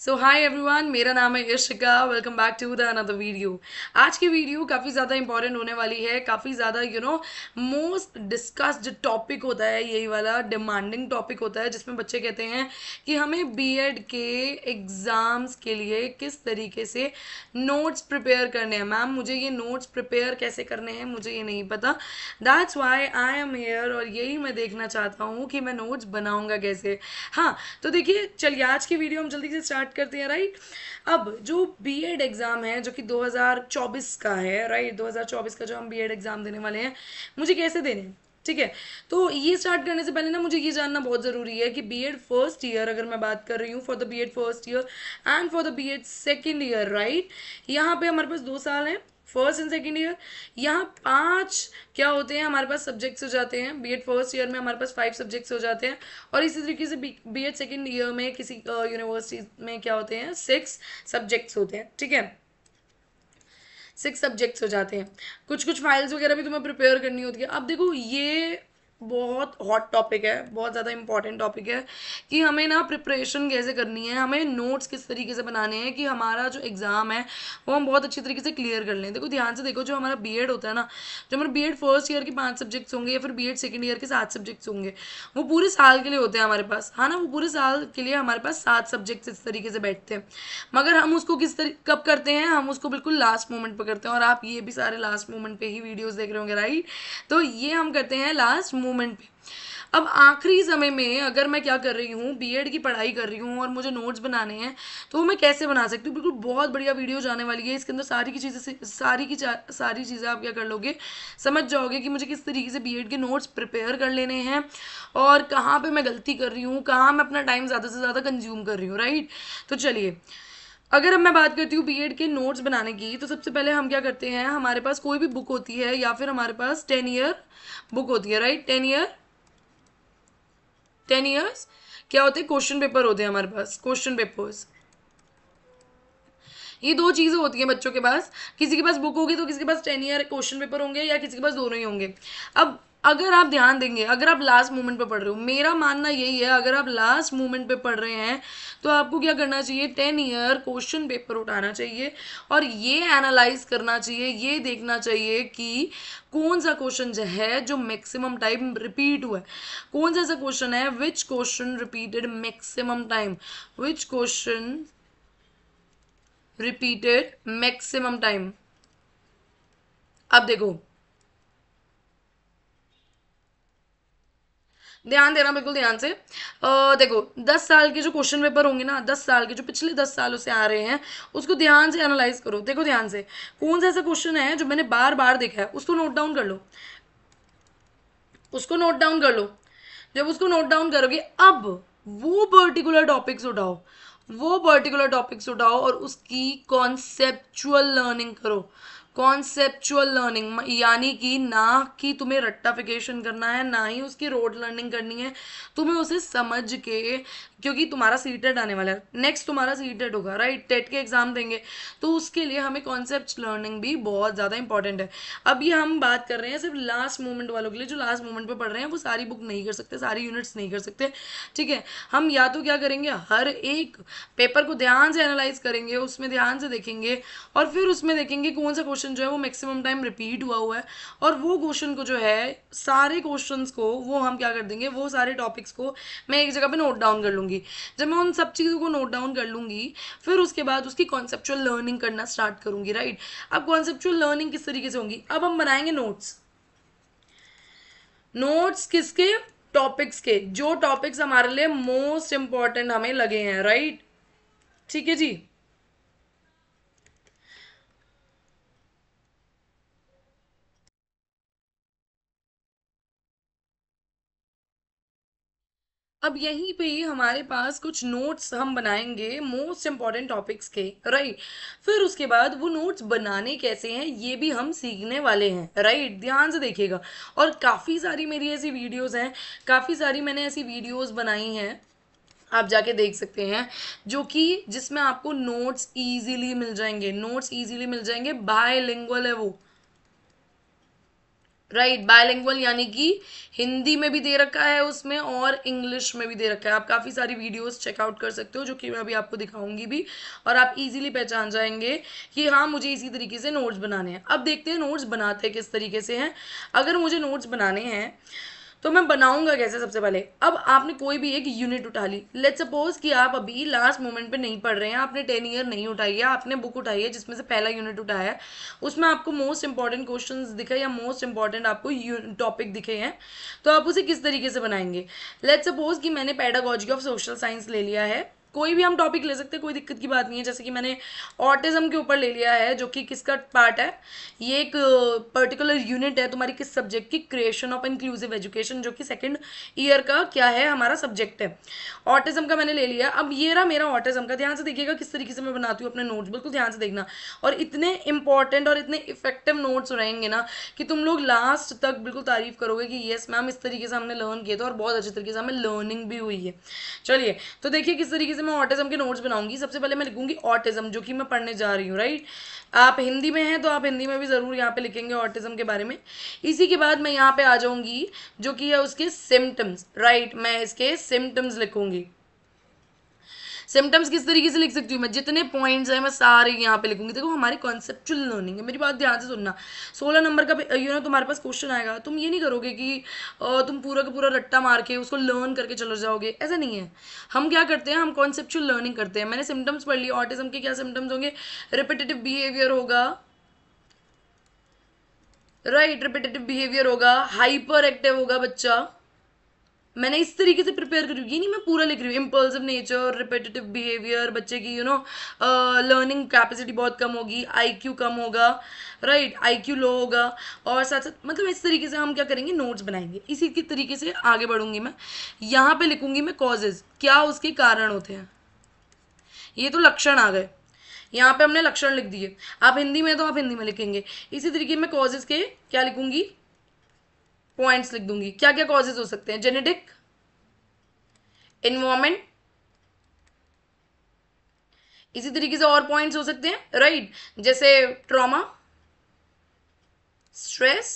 So every one मेरा नाम है Irshika welcome back to the another video आज की वीडियो काफ़ी ज़्यादा इंपॉर्टेंट होने वाली है काफ़ी ज़्यादा you know most discussed topic होता है यही वाला डिमांडिंग टॉपिक होता है जिसमें बच्चे कहते हैं कि हमें बी एड के एग्ज़ाम्स के लिए किस तरीके से नोट्स प्रिपेयर करने हैं मैम मुझे ये नोट्स प्रिपेयर कैसे करने हैं मुझे ये नहीं पता that's why I am here और यही मैं देखना चाहता हूँ कि मैं नोट्स बनाऊँगा कैसे हाँ तो देखिए चलिए आज की वीडियो हम जल्दी से स्टार्ट बात करते हैं राइट अब जो बीएड एग्ज़ाम है जो कि 2024 का है राइट 2024 का जो हम बीएड एग्ज़ाम देने वाले हैं मुझे कैसे देने ठीक है तो ये स्टार्ट करने से पहले ना मुझे ये जानना बहुत ज़रूरी है कि बीएड फर्स्ट ईयर अगर मैं बात कर रही हूँ for the BEd first year and for the BEd second year right यहाँ पे हमारे पास दो साल हैं फर्स्ट एंड सेकेंड ईयर यहाँ पांच क्या होते हैं हमारे पास सब्जेक्ट्स हो जाते हैं बीएड फर्स्ट ईयर में हमारे पास फाइव सब्जेक्ट्स हो जाते हैं और इसी तरीके से बी एड सेकेंड ईयर में किसी यूनिवर्सिटी uh, में क्या होते हैं सिक्स सब्जेक्ट्स होते हैं ठीक है सिक्स सब्जेक्ट्स हो जाते हैं कुछ कुछ फाइल्स वगैरह भी तुम्हें प्रिपेयर करनी होती है अब देखो ये बहुत हॉट टॉपिक है बहुत ज़्यादा इंपॉर्टेंट टॉपिक है कि हमें ना प्रिपरेशन कैसे करनी है हमें नोट्स किस तरीके से बनाने हैं कि हमारा जो एग्ज़ाम है वो हम बहुत अच्छी तरीके से क्लियर कर लें देखो ध्यान से देखो जो हमारा बीएड होता है ना जो हमारा बीएड फर्स्ट ईयर के पाँच सब्जेक्ट्स होंगे या फिर बी सेकेंड ईयर के सात सब्जेक्ट्स होंगे वो पूरे साल के लिए होते हैं हमारे पास हाँ ना वो पूरे साल के लिए हमारे पास सात सब्जेक्ट्स इस तरीके से बैठते हैं मगर हम उसको किस तरी कब करते हैं हम उसको बिल्कुल लास्ट मोमेंट पर करते हैं और आप ये भी सारे लास्ट मोमेंट पर ही वीडियोज़ देख रहे होंगे राइट तो ये हम करते हैं लास्ट मोमेंट पे अब आखिरी समय में अगर मैं क्या कर रही हूँ बीएड की पढ़ाई कर रही हूँ और मुझे नोट्स बनाने हैं तो मैं कैसे बना सकती हूँ बिल्कुल बहुत बढ़िया वीडियो जाने वाली है इसके अंदर सारी की चीज़ें सारी की सारी चीज़ें आप क्या कर लोगे समझ जाओगे कि मुझे किस तरीके से बीएड के नोट्स प्रिपेयर कर लेने हैं और कहाँ पर मैं गलती कर रही हूँ कहाँ मैं अपना टाइम ज़्यादा से ज़्यादा कंज्यूम कर रही हूँ राइट तो चलिए अगर अब मैं बात करती हूँ बीएड के नोट्स बनाने की तो सबसे पहले हम क्या करते हैं हमारे पास कोई भी बुक होती है या फिर हमारे पास टेन ईयर बुक होती है right ten year ten years क्या होते हैं क्वेश्चन पेपर होते हैं हमारे पास क्वेश्चन पेपर्स ये दो चीज़ें होती हैं बच्चों के पास किसी के पास बुक होगी तो किसी के पास टेन ईयर क्वेश्चन पेपर होंगे या किसी के पास दोनों ही होंगे अब अगर आप ध्यान देंगे अगर आप लास्ट मोमेंट पे पढ़ रहे हो मेरा मानना यही है अगर आप लास्ट मोमेंट पे पढ़ रहे हैं तो आपको क्या करना चाहिए टेन ईयर क्वेश्चन पेपर उठाना चाहिए और ये एनालाइज करना चाहिए ये देखना चाहिए कि कौन सा क्वेश्चन जो है जो मैक्सिमम टाइम रिपीट हुआ है कौन सा ऐसा क्वेश्चन है which question repeated maximum time which question repeated maximum time अब देखो ध्यान देना बिल्कुल ध्यान से आ, देखो दस साल के जो क्वेश्चन पेपर होंगे ना दस साल के जो पिछले दस सालों से आ रहे हैं उसको ध्यान से एनालाइज करो देखो ध्यान से कौन सा ऐसा क्वेश्चन है जो मैंने बार बार देखा है उसको नोट डाउन कर लो उसको नोट डाउन कर लो जब उसको नोट डाउन करोगे अब वो पर्टिकुलर टॉपिक्स उठाओ वो पर्टिकुलर टॉपिक्स उठाओ और उसकी कॉन्सेप्चुअल लर्निंग करो कॉन्सेप्चुअल लर्निंग यानी कि ना कि तुम्हें रट्टाफिकेशन करना है ना ही उसकी रोड लर्निंग करनी है तुम्हें उसे समझ के क्योंकि तुम्हारा सीटेड आने वाला है नेक्स्ट तुम्हारा सीटेड होगा राइट टेट के एग्जाम देंगे तो उसके लिए हमें कॉन्सेप्ट लर्निंग भी बहुत ज़्यादा इंपॉर्टेंट है अभी हम बात कर रहे हैं सिर्फ लास्ट मोमेंट वालों के लिए जो लास्ट मोमेंट पर पढ़ रहे हैं वो सारी बुक नहीं कर सकते सारी यूनिट्स नहीं कर सकते ठीक है हम या तो क्या करेंगे हर एक पेपर को ध्यान से एनालाइज करेंगे उसमें ध्यान से देखेंगे और फिर उसमें देखेंगे कौन सा क्वेश्चन जो है वो मैक्सिमम टाइम रिपीट हुआ हुआ है और वो क्वेश्चन को जो है सारे क्वेश्चन को वो हम क्या कर देंगे वो सारे टॉपिक्स को मैं एक जगह पर नोट डाउन कर लूँगी होगी जब मैं उन सब चीज़ों को नोट डाउन कर लूँगी फिर उसके बाद उसकी कॉन्सेप्चुअल लर्निंग करना स्टार्ट करूँगी राइट अब कॉन्सेप्चुअल लर्निंग किस तरीके से होंगी अब हम बनाएंगे नोट्स नोट्स किसके टॉपिक्स के जो टॉपिक्स हमारे लिए मोस्ट इम्पॉर्टेंट हमें लगे हैं राइट ठीक है जी अब यहीं पे हमारे पास कुछ नोट्स हम बनाएंगे मोस्ट इम्पॉर्टेंट टॉपिक्स के राइट फिर उसके बाद वो नोट्स बनाने कैसे हैं ये भी हम सीखने वाले हैं राइट ध्यान से देखिएगा और काफ़ी सारी मेरी ऐसी वीडियोज़ हैं काफ़ी सारी मैंने ऐसी वीडियोज़ बनाई हैं आप जाके देख सकते हैं जो कि जिसमें आपको नोट्स इजीली मिल जाएंगे नोट्स इजीली मिल जाएंगे बाय है वो राइट बायलिंगुअल यानी कि हिंदी में भी दे रखा है उसमें और इंग्लिश में भी दे रखा है आप काफ़ी सारी वीडियोस चेकआउट कर सकते हो जो कि मैं अभी आपको दिखाऊंगी भी और आप इजीली पहचान जाएंगे कि हाँ मुझे इसी तरीके से नोट्स बनाने हैं अब देखते हैं नोट्स बनाते हैं किस तरीके से हैं अगर मुझे नोट्स बनाने हैं तो मैं बनाऊंगा कैसे सबसे पहले अब आपने कोई भी एक यूनिट उठा ली लेट सपोज कि आप अभी लास्ट मोमेंट पे नहीं पढ़ रहे हैं आपने टेन ईयर नहीं उठाई है आपने बुक उठाई है जिसमें से पहला यूनिट उठाया है उसमें आपको मोस्ट इंपॉर्टेंट क्वेश्चन दिखे या मोस्ट इंपॉर्टेंट आपको टॉपिक दिखे हैं तो आप उसे किस तरीके से बनाएंगे लेट सपोज कि मैंने पैडागॉजी ऑफ सोशल साइंस ले लिया है कोई भी हम टॉपिक ले सकते हैं कोई दिक्कत की बात नहीं है जैसे कि मैंने ऑटिज्म के ऊपर ले लिया है जो कि किसका पार्ट है ये एक पर्टिकुलर यूनिट है तुम्हारी किस सब्जेक्ट की क्रिएशन ऑफ इंक्लूसिव एजुकेशन जो कि सेकेंड ईयर का क्या है हमारा सब्जेक्ट है ऑटिज्म का मैंने ले लिया अब ये रहा मेरा ऑटिज्म का ध्यान से देखिएगा किस तरीके से मैं बनाती हूँ अपने नोट्स बिल्कुल ध्यान से देखना और इतने इंपॉर्टेंट और इतने इफेक्टिव नोट्स रहेंगे ना कि तुम लोग लास्ट तक बिल्कुल तारीफ करोगे कि येस मैम इस तरीके से हमने लर्न किया था और बहुत अच्छे तरीके से हमें लर्निंग भी हुई है चलिए तो देखिए किस तरीके से मैं ऑटिज़म के नोट्स बनाऊंगी सबसे पहले मैं लिखूंगी ऑटिज्म जो कि मैं पढ़ने जा रही हूँ राइट आप हिंदी में हैं तो आप हिंदी में भी ज़रूर यहाँ पे लिखेंगे ऑटिज्म के बारे में इसी के बाद मैं यहाँ पे आ जाऊँगी जो कि है उसके सिम्टम्स राइट मैं इसके सिम्टम्स लिखूंगी सिम्टम्स किस तरीके से लिख सकती हूँ मैं जितने पॉइंट्स हैं मैं सारे यहाँ पे लिखूंगी देखो हमारी कॉन्सेप्चुअल लर्निंग है मेरी बात ध्यान से सुनना सोलह नंबर का यू नो तुम्हारे पास क्वेश्चन आएगा तुम ये नहीं करोगे कि तुम पूरा का पूरा रट्टा मार के उसको लर्न करके चले जाओगे ऐसा नहीं है हम क्या करते हैं हम कॉन्सेप्चुअल लर्निंग करते हैं मैंने सिम्टम्स पढ़ लिया ऑटिज्म के क्या सिम्टम्स होंगे रिपिटेटिव बिहेवियर होगा राइट रिपीटेटिव बिहेवियर होगा हाइपर एक्टिव होगा बच्चा मैंने इस तरीके से प्रिपेयर करी ये नहीं मैं पूरा लिख रही हूँ इम्पल्सिव नेचर रिपेटेटिव बिहेवियर बच्चे की यू नो लर्निंग कैपेसिटी बहुत कम होगी आईक्यू कम होगा राइट आईक्यू लो होगा और साथ साथ मतलब इस तरीके से हम क्या करेंगे नोट्स बनाएंगे इसी के तरीके से आगे बढ़ूंगी मैं यहाँ पे लिखूंगी मैं कॉजेज क्या उसके कारण होते हैं ये तो लक्षण आ गए यहाँ पे हमने लक्षण लिख दिए आप हिंदी में तो आप हिंदी में लिखेंगे इसी तरीके में कॉजेज के क्या लिखूंगी पॉइंट्स लिख दूंगी क्या क्या कॉजेज हो सकते हैं जेनेटिक इन्वायरमेंट इसी तरीके से और पॉइंट्स हो सकते हैं राइट right? जैसे ट्रॉमा स्ट्रेस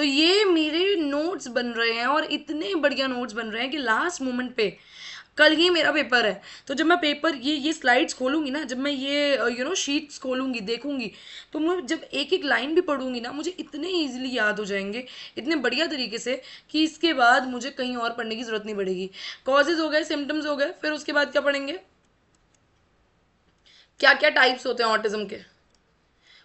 तो ये मेरे नोट्स बन रहे हैं और इतने बढ़िया नोट्स बन रहे हैं कि लास्ट मोमेंट पे कल ही मेरा पेपर है तो जब मैं पेपर ये ये स्लाइड्स खोलूँगी ना जब मैं ये यू नो शीट्स खोलूँगी देखूँगी तो मैं जब एक एक लाइन भी पढ़ूँगी ना मुझे इतने इजीली याद हो जाएंगे इतने बढ़िया तरीके से कि इसके बाद मुझे कहीं और पढ़ने की ज़रूरत नहीं पड़ेगी कॉजेज हो गए सिम्टम्स हो गए फिर उसके बाद क्या पढ़ेंगे क्या क्या टाइप्स होते हैं ऑटिज़म के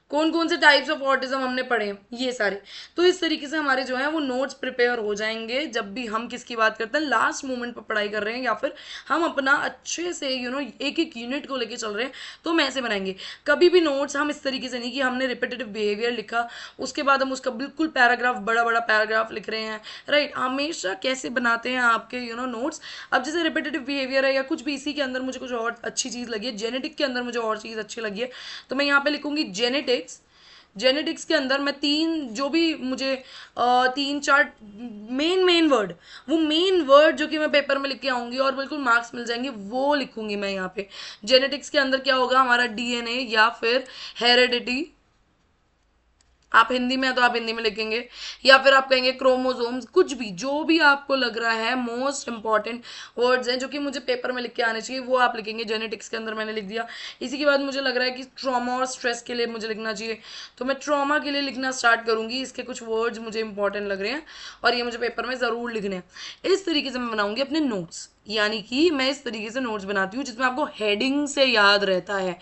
कौन कौन से टाइप्स ऑफ ऑटिज्म हमने पढ़े ये सारे तो इस तरीके से हमारे जो है वो नोट्स प्रिपेयर हो जाएंगे जब भी हम किसकी बात करते हैं लास्ट मोमेंट पर पढ़ाई कर रहे हैं या फिर हम अपना अच्छे से यू you नो know, एक एक यूनिट को लेके चल रहे हैं तो हम ऐसे बनाएंगे कभी भी नोट्स हम इस तरीके से नहीं कि हमने रिपीटेटिव बिहेवियर लिखा उसके बाद हम उसका बिल्कुल पैराग्राफ बड़ा बड़ा पैराग्राफ लिख रहे हैं राइट right, हमेशा कैसे बनाते हैं आपके यू नो नोट्स अब जैसे रिपीटेटिव बिहेवियर है या कुछ भी इसी के अंदर मुझे कुछ और अच्छी चीज़ लगी है जेनेटिक के अंदर मुझे और चीज़ अच्छी लगी है तो मैं यहाँ पर लिखूंगी जेनेटिक जेनेटिक्स जेनेटिक्स के अंदर मैं तीन जो भी मुझे तीन चार मेन मेन वर्ड वो मेन वर्ड जो कि मैं पेपर में लिख के आऊँगी और बिल्कुल मार्क्स मिल जाएंगे वो लिखूंगी मैं यहाँ पे जेनेटिक्स के अंदर क्या होगा हमारा डीएनए या फिर हेरेडिटी आप हिंदी में तो आप हिंदी में लिखेंगे या फिर आप कहेंगे क्रोमोजोम कुछ भी जो भी आपको लग रहा है मोस्ट इंपॉर्टेंट वर्ड्स हैं जो कि मुझे पेपर में लिख के आने चाहिए वो आप लिखेंगे जेनेटिक्स के अंदर मैंने लिख दिया इसी के बाद मुझे लग रहा है कि ट्रॉमा और स्ट्रेस के लिए मुझे लिखना चाहिए तो मैं ट्रामा के लिए लिखना स्टार्ट करूंगी इसके कुछ वर्ड्स मुझे इंपॉर्टेंट लग रहे हैं और ये मुझे पेपर में ज़रूर लिखने हैं इस तरीके से मैं बनाऊँगी अपने नोट्स यानी कि मैं इस तरीके से नोट्स बनाती हूँ जिसमें आपको हेडिंग से याद रहता है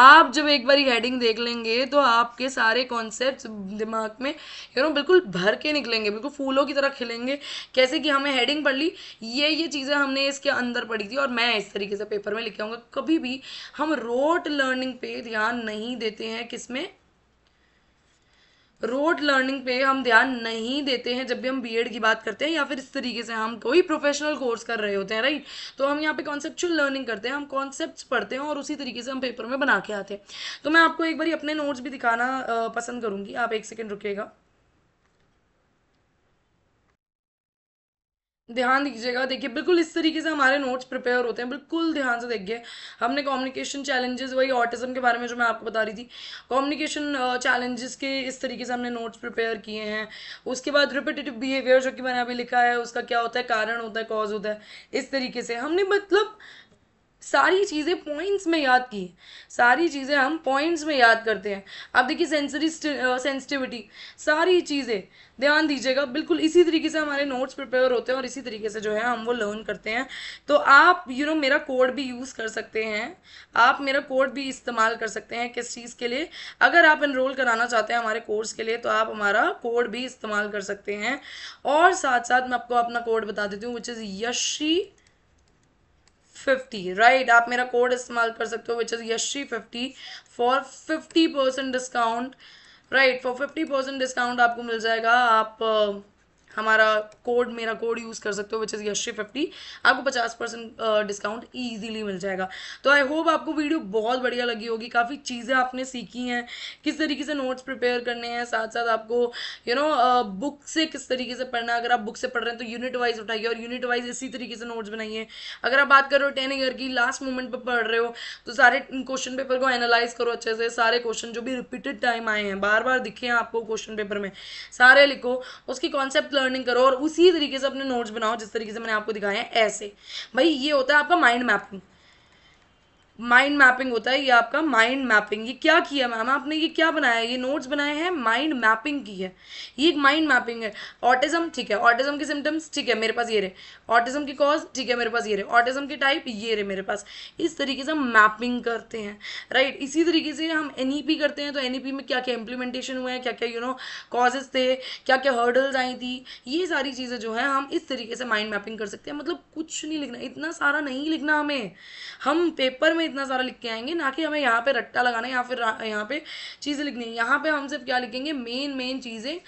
आप जब एक बार हेडिंग देख लेंगे तो आपके सारे कॉन्सेप्ट दिमाग में यू नो बिल्कुल भर के निकलेंगे बिल्कुल फूलों की तरह खिलेंगे कैसे कि हमें हेडिंग पढ़ ली ये ये चीज़ें हमने इसके अंदर पढ़ी थी और मैं इस तरीके से पेपर में लिखे कभी भी हम रोट लर्निंग पे ध्यान नहीं देते हैं किस में रोड लर्निंग पे हम ध्यान नहीं देते हैं जब भी हम बीएड की बात करते हैं या फिर इस तरीके से हम कोई प्रोफेशनल कोर्स कर रहे होते हैं राइट तो हम यहाँ पे कॉन्सेप्चुअल लर्निंग करते हैं हम कॉन्सेप्ट पढ़ते हैं और उसी तरीके से हम पेपर में बना के आते हैं तो मैं आपको एक बार अपने नोट्स भी दिखाना पसंद करूँगी आप एक सेकेंड रुकेगा ध्यान दीजिएगा देखिए बिल्कुल इस तरीके से हमारे नोट्स प्रिपेयर होते हैं बिल्कुल ध्यान से देखिए हमने कम्युनिकेशन चैलेंजेस वही ऑटिज्म के बारे में जो मैं आपको बता रही थी कम्युनिकेशन चैलेंजेस के इस तरीके से हमने नोट्स प्रिपेयर किए हैं उसके बाद रिपीटेटिव बिहेवियर जो कि मैंने अभी लिखा है उसका क्या होता है कारण होता है कॉज होता है इस तरीके से हमने मतलब सारी चीज़ें पॉइंट्स में याद की सारी चीज़ें हम पॉइंट्स में याद करते हैं अब देखिए सेंसरी सेंसिटिविटी सारी चीज़ें ध्यान दीजिएगा बिल्कुल इसी तरीके से हमारे नोट्स प्रिपेयर होते हैं और इसी तरीके से जो है हम वो लर्न करते हैं तो आप यू you नो know, मेरा कोड भी यूज़ कर सकते हैं आप मेरा कोड भी इस्तेमाल कर सकते हैं किस चीज़ के लिए अगर आप इनरोल कराना चाहते हैं हमारे कोर्स के लिए तो आप हमारा कोड भी इस्तेमाल कर सकते हैं और साथ साथ मैं आपको अपना कोड बता देती हूँ which is Yashi fifty right आप मेरा कोड इस्तेमाल कर सकते हो which is Yashi fifty for fifty percent discount right for fifty percent discount आपको मिल जाएगा आप हमारा कोड मेरा कोड यूज़ कर सकते हो विच इज़ यशी फिफ्टी आपको पचास परसेंट डिस्काउंट ईजिली मिल जाएगा तो आई होप आपको वीडियो बहुत बढ़िया लगी होगी काफ़ी चीज़ें आपने सीखी हैं किस तरीके से नोट्स प्रिपेयर करने हैं साथ साथ आपको यू नो बुक से किस तरीके से पढ़ना अगर आप बुक से पढ़ रहे हैं तो यूनिट वाइज उठाइए और यूनिट वाइज इसी तरीके से नोट्स बनाइए अगर आप बात करो टेन ईयर की लास्ट मोमेंट पर पढ़ रहे हो तो सारे क्वेश्चन पेपर को एनालाइज करो अच्छे से सारे क्वेश्चन जो भी रिपीटेड टाइम आए हैं बार बार दिखे हैं आपको क्वेश्चन पेपर में सारे लिखो उसकी कॉन्सेप्ट लर्निंग करो और उसी तरीके से अपने नोट्स बनाओ जिस तरीके से मैंने आपको दिखाया है ऐसे भाई ये होता है आपका माइंड मैपिंग माइंड मैपिंग होता है ये आपका माइंड मैपिंग ये क्या किया मैम आपने ये क्या बनाया है ये नोट्स बनाए हैं माइंड मैपिंग की है ये एक माइंड मैपिंग है ऑटिज्म ठीक है ऑटिज्म के सिम्टम्स ठीक है मेरे पास ये रहे ऑटिज्म की कॉज ठीक है मेरे पास ये रहे ऑटिज्म के टाइप ये रहे मेरे पास इस तरीके से हम मैपिंग करते हैं राइट इसी तरीके से हम एन e करते हैं तो एन e में क्या क्या इंप्लीमेंटेशन हुए हैं क्या क्या यू नो कॉजेज थे क्या क्या हर्डल्स आई थी ये सारी चीज़ें जो है हम इस तरीके से माइंड मैपिंग कर सकते हैं मतलब कुछ नहीं लिखना इतना सारा नहीं लिखना हमें हम पेपर में इतना सारा लिख के आएंगे ना कि हमें यहाँ पे रट्टा लगाना या फिर यहाँ पे चीज़ें लिखनी है यहाँ पे हम सिर्फ क्या लिखेंगे मेन मेन चीज़ें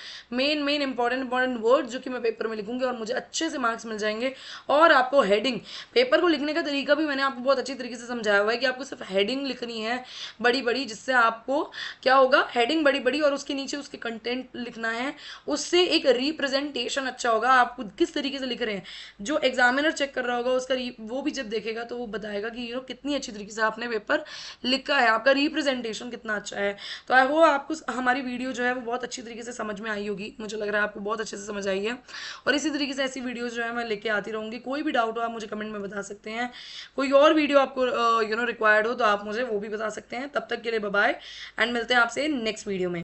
main main important important word जो कि मैं पेपर में लिखूंगी और मुझे अच्छे से मार्क्स मिल जाएंगे और आपको हेडिंग पेपर को लिखने का तरीका भी मैंने आपको बहुत अच्छी तरीके से समझाया हुआ है कि आपको सिर्फ हेडिंग लिखनी है बड़ी बड़ी जिससे आपको क्या होगा हेडिंग बड़ी बड़ी और उसके नीचे उसके कंटेंट लिखना है उससे एक रिप्रेजेंटेशन अच्छा होगा आप किस तरीके से लिख रहे हैं जो एग्जामिनर चेक कर रहा होगा उसका वो भी जब देखेगा तो वो बताएगा कि यू नो कितनी अच्छी से आपने पेपर लिखा है आपका रिप्रेजेंटेशन कितना अच्छा है तो आई होप आपको हमारी वीडियो जो है वो बहुत अच्छी तरीके से समझ में आई होगी मुझे लग रहा है आपको बहुत अच्छे से समझ आई है और इसी तरीके से ऐसी वीडियोज़ जो है मैं लेके आती रहूँगी कोई भी डाउट हो आप मुझे कमेंट में बता सकते हैं कोई और वीडियो आपको यू नो रिक्वायर्ड हो तो आप मुझे वो भी बता सकते हैं तब तक के लिए बाय एंड मिलते हैं आपसे नेक्स्ट वीडियो में